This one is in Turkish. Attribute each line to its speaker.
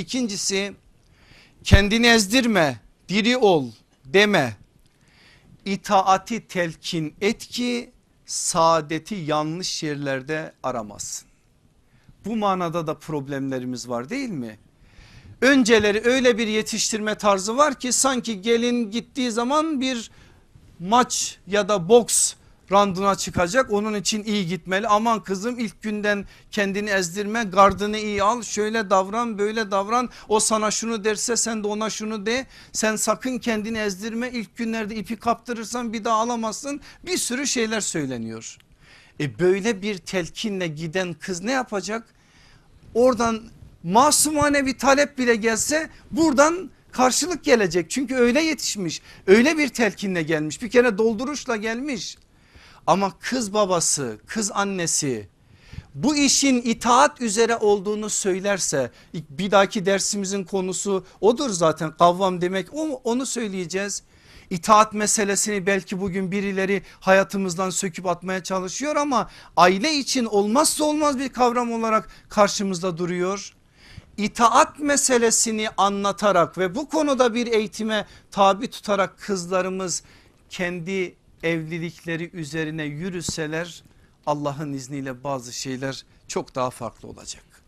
Speaker 1: İkincisi kendini ezdirme diri ol deme. İtaati telkin et ki saadeti yanlış yerlerde aramasın. Bu manada da problemlerimiz var değil mi? Önceleri öyle bir yetiştirme tarzı var ki sanki gelin gittiği zaman bir maç ya da boks randına çıkacak onun için iyi gitmeli aman kızım ilk günden kendini ezdirme gardını iyi al şöyle davran böyle davran o sana şunu derse sen de ona şunu de sen sakın kendini ezdirme ilk günlerde ipi kaptırırsan bir daha alamazsın bir sürü şeyler söyleniyor. E böyle bir telkinle giden kız ne yapacak? Oradan masumane bir talep bile gelse buradan karşılık gelecek. Çünkü öyle yetişmiş öyle bir telkinle gelmiş bir kere dolduruşla gelmiş. Ama kız babası kız annesi bu işin itaat üzere olduğunu söylerse bir dahaki dersimizin konusu odur zaten kavvam demek onu söyleyeceğiz. İtaat meselesini belki bugün birileri hayatımızdan söküp atmaya çalışıyor ama aile için olmazsa olmaz bir kavram olarak karşımızda duruyor. İtaat meselesini anlatarak ve bu konuda bir eğitime tabi tutarak kızlarımız kendi evlilikleri üzerine yürüseler Allah'ın izniyle bazı şeyler çok daha farklı olacak.